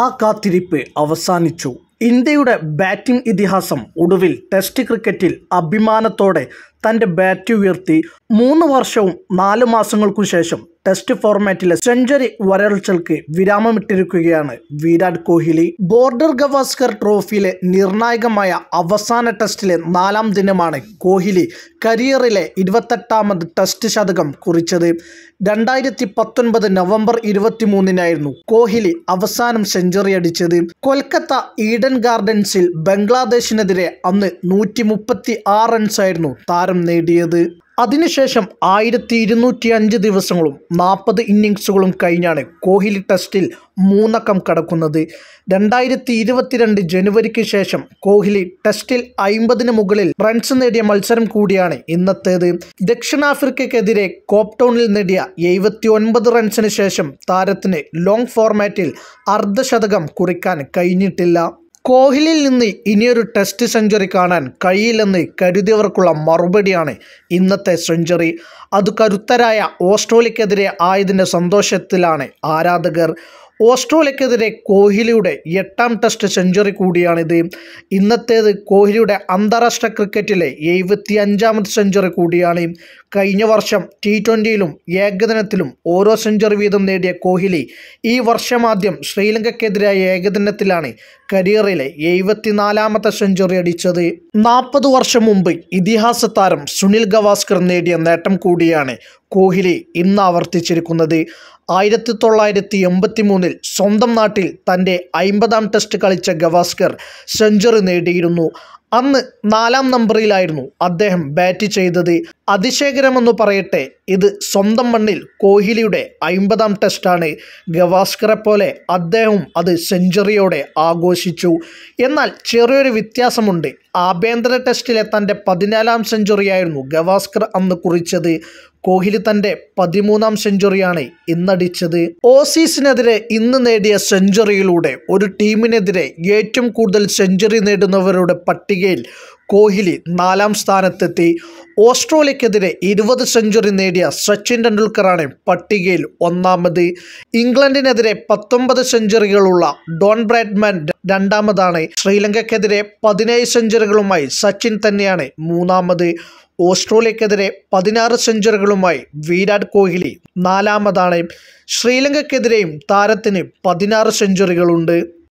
ആ കാത്തിരിപ്പ് അവസാനിച്ചു ഇന്ത്യയുടെ ബാറ്റിംഗ് ഇതിഹാസം ഒടുവിൽ ടെസ്റ്റ് ക്രിക്കറ്റിൽ അഭിമാനത്തോടെ തൻ്റെ ബാറ്റ് ഉയർത്തി മൂന്ന് വർഷവും നാല് മാസങ്ങൾക്കു ശേഷം ടെസ്റ്റ് ഫോർമാറ്റിലെ സെഞ്ചുറി വരൾച്ചൽക്ക് വിരാമമിട്ടിരിക്കുകയാണ് വിരാട് കോഹ്ലി ബോർഡർ ഗവാസ്കർ ട്രോഫിയിലെ നിർണായകമായ അവസാന ടെസ്റ്റിലെ നാലാം ദിനമാണ് കോഹ്ലി കരിയറിലെ ഇരുപത്തെട്ടാമത് ടെസ്റ്റ് ശതകം കുറിച്ചത് രണ്ടായിരത്തി പത്തൊൻപത് നവംബർ മൂന്നിനായിരുന്നു കോഹ്ലി അവസാനം സെഞ്ചുറി അടിച്ചത് കൊൽക്കത്ത ഈഡൻ ഗാർഡൻസിൽ ബംഗ്ലാദേശിനെതിരെ അന്ന് നൂറ്റി മുപ്പത്തി ആറ് റൺസായിരുന്നു താരം നേടിയത് അതിനുശേഷം ആയിരത്തി ഇരുന്നൂറ്റി അഞ്ച് ദിവസങ്ങളും നാൽപ്പത് ഇന്നിങ്സുകളും കഴിഞ്ഞാണ് കോഹ്ലി ടെസ്റ്റിൽ മൂന്നക്കം കടക്കുന്നത് രണ്ടായിരത്തി ഇരുപത്തിരണ്ട് ജനുവരിക്ക് ശേഷം കോഹ്ലി ടെസ്റ്റിൽ അയിമ്പതിന് മുകളിൽ റൺസ് നേടിയ മത്സരം കൂടിയാണ് ഇന്നത്തേത് ദക്ഷിണാഫ്രിക്കയ്ക്കെതിരെ കോപ്ടൗണിൽ നേടിയ എഴുപത്തി ഒൻപത് റൺസിന് ശേഷം താരത്തിന് ലോങ് ഫോർമാറ്റിൽ അർദ്ധശതകം കുറിക്കാൻ കഴിഞ്ഞിട്ടില്ല കോഹ്ലിയിൽ നിന്ന് ഇനിയൊരു ടെസ്റ്റ് സെഞ്ചുറി കാണാൻ കഴിയില്ലെന്ന് കരുതിയവർക്കുള്ള മറുപടിയാണ് ഇന്നത്തെ സെഞ്ചുറി അത് കരുത്തരായ ഓസ്ട്രേലിയക്കെതിരെ ആയതിൻ്റെ സന്തോഷത്തിലാണ് ആരാധകർ ഓസ്ട്രേലിയക്കെതിരെ കോഹ്ലിയുടെ എട്ടാം ടെസ്റ്റ് സെഞ്ചുറി കൂടിയാണിത് ഇന്നത്തേത് കോഹ്ലിയുടെ അന്താരാഷ്ട്ര ക്രിക്കറ്റിലെ എഴുപത്തി അഞ്ചാമത്തെ സെഞ്ചുറി കൂടിയാണ് കഴിഞ്ഞ വർഷം ടി ട്വൻ്റിയിലും ഏകദിനത്തിലും ഓരോ സെഞ്ചുറി വീതം നേടിയ കോഹ്ലി ഈ വർഷമാദ്യം ശ്രീലങ്കയ്ക്കെതിരായ ഏകദിനത്തിലാണ് കരിയറിലെ എഴുപത്തിനാലാമത്തെ സെഞ്ചുറി അടിച്ചത് നാൽപ്പത് വർഷം മുമ്പ് ഇതിഹാസ താരം സുനിൽ ഗവാസ്കർ നേടിയ നേട്ടം കൂടിയാണ് കോഹ്ലി ഇന്ന് ആവർത്തിച്ചിരിക്കുന്നത് ആയിരത്തി തൊള്ളായിരത്തി എൺപത്തി മൂന്നിൽ സ്വന്തം നാട്ടിൽ തൻ്റെ അയിമ്പതാം ടെസ്റ്റ് കളിച്ച ഗവാസ്കർ സെഞ്ചുറി നേടിയിരുന്നു അന്ന് നാലാം നമ്പറിലായിരുന്നു അദ്ദേഹം ബാറ്റ് ചെയ്തത് അതിശയകരമെന്നു പറയട്ടെ ഇത് സ്വന്തം മണ്ണിൽ കോഹ്ലിയുടെ അൻപതാം ടെസ്റ്റാണ് ഗവാസ്കറെ പോലെ അദ്ദേഹം അത് സെഞ്ചുറിയോടെ ആഘോഷിച്ചു എന്നാൽ ചെറിയൊരു വ്യത്യാസമുണ്ട് ആഭ്യന്തര ടെസ്റ്റിലെ തൻ്റെ പതിനാലാം സെഞ്ചുറിയായിരുന്നു ഗവാസ്കർ അന്ന് കുറിച്ചത് കോഹ്ലി തൻ്റെ പതിമൂന്നാം സെഞ്ചുറിയാണ് ഇന്നടിച്ചത് ഓസീസിനെതിരെ ഇന്ന് നേടിയ സെഞ്ചുറിയിലൂടെ ഒരു ടീമിനെതിരെ ഏറ്റവും കൂടുതൽ സെഞ്ചുറി നേടുന്നവരുടെ പട്ടികയിൽ കോഹ്ലി നാലാം സ്ഥാനത്തെത്തി ഓസ്ട്രേലിയക്കെതിരെ ഇരുപത് സെഞ്ചുറി നേടിയ സച്ചിൻ ടെണ്ടുൽക്കറാണ് പട്ടികയിൽ ഒന്നാമത് ഇംഗ്ലണ്ടിനെതിരെ പത്തൊമ്പത് സെഞ്ചുറികളുള്ള ഡോൺ ബ്രാഡ്മാൻ രണ്ടാമതാണ് ശ്രീലങ്കയ്ക്കെതിരെ പതിനേഴ് സെഞ്ചുറികളുമായി സച്ചിൻ തന്നെയാണ് മൂന്നാമത് ഓസ്ട്രേലിയക്കെതിരെ പതിനാറ് സെഞ്ചുറികളുമായി വിരാട് കോഹ്ലി നാലാമതാണ് ശ്രീലങ്കയ്ക്കെതിരെയും താരത്തിന് പതിനാറ് സെഞ്ചുറികളുണ്ട്